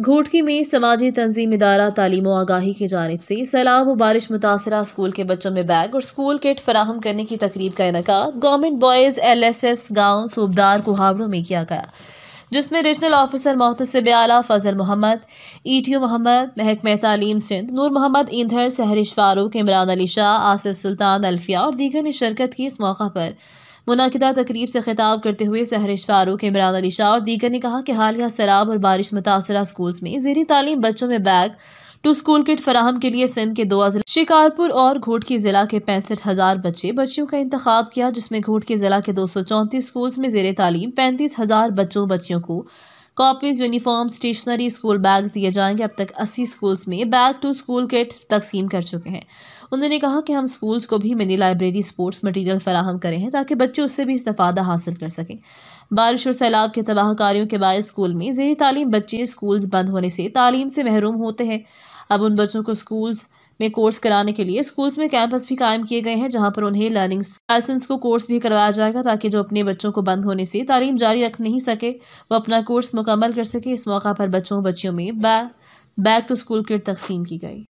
घोटकी में समाजी तंजीम इदारा तालीम आगाही की जानब से सैलाब और बारिश मुतासर स्कूल के बच्चों में बैग और स्कूल किट फराहम करने की तकरीब का इनका government boys L S S गाँव सूबदार कुहावड़ों में किया गया जिसमें रीजनल ऑफिसर मोहतसब आला Fazal Mohammad E T O Mohammad महकमे तालीम सिंध नूर मोहम्मद ईंधर सहरिश फारूक इमरान अली शाह आसिफ सुल्तान अल्फिया और दीगर ने शिरकत की इस मौका पर मुनदा तकरीब से खिताब करते हुए सहरिश फारूक इमरान अली शाह और दीगर ने कहा कि हालिया शराब और बारिश मुतासर स्कूल में जेर तालीम बच्चों में बैग टू स्कूल किट फराहम के लिए सिंध के दो जिले शिकारपुर और घोटकी जिला के पैंसठ हजार बच्चे बच्चियों का इंतखब किया जिसमें घोटकी जिला के दो सौ चौंतीस स्कूल में जेर तालीम पैंतीस हजार बच्चों बच्चियों को copies uniform stationery school bag दिए जाएंगे अब तक अस्सी स्कूल्स में बैग टू स्कूल किट तकसीम कर चुके हैं उन्होंने कहा कि हम स्कूल्स को भी मिनी लाइब्रेरी स्पोर्ट्स मटीरियल फराहम करें हैं ताकि बच्चे उससे भी इस्तफादा हासिल कर सकें बारिश और सैलाब के तबाहकारियों के बायस स्कूल में जेर तालीम बच्चे स्कूल्स बंद होने से तालीम से महरूम होते हैं अब उन बच्चों को स्कूल्स में कोर्स कराने के लिए स्कूल्स में कैंपस भी कायम किए गए हैं जहां पर उन्हें लर्निंग लाइसेंस को कोर्स भी करवाया जाएगा ताकि जो अपने बच्चों को बंद होने से तालीम जारी रख नहीं सके वो अपना कोर्स मुकम्मल कर सके इस मौका पर बच्चों बच्चियों में बैक टू स्कूल किट तकसीम की गई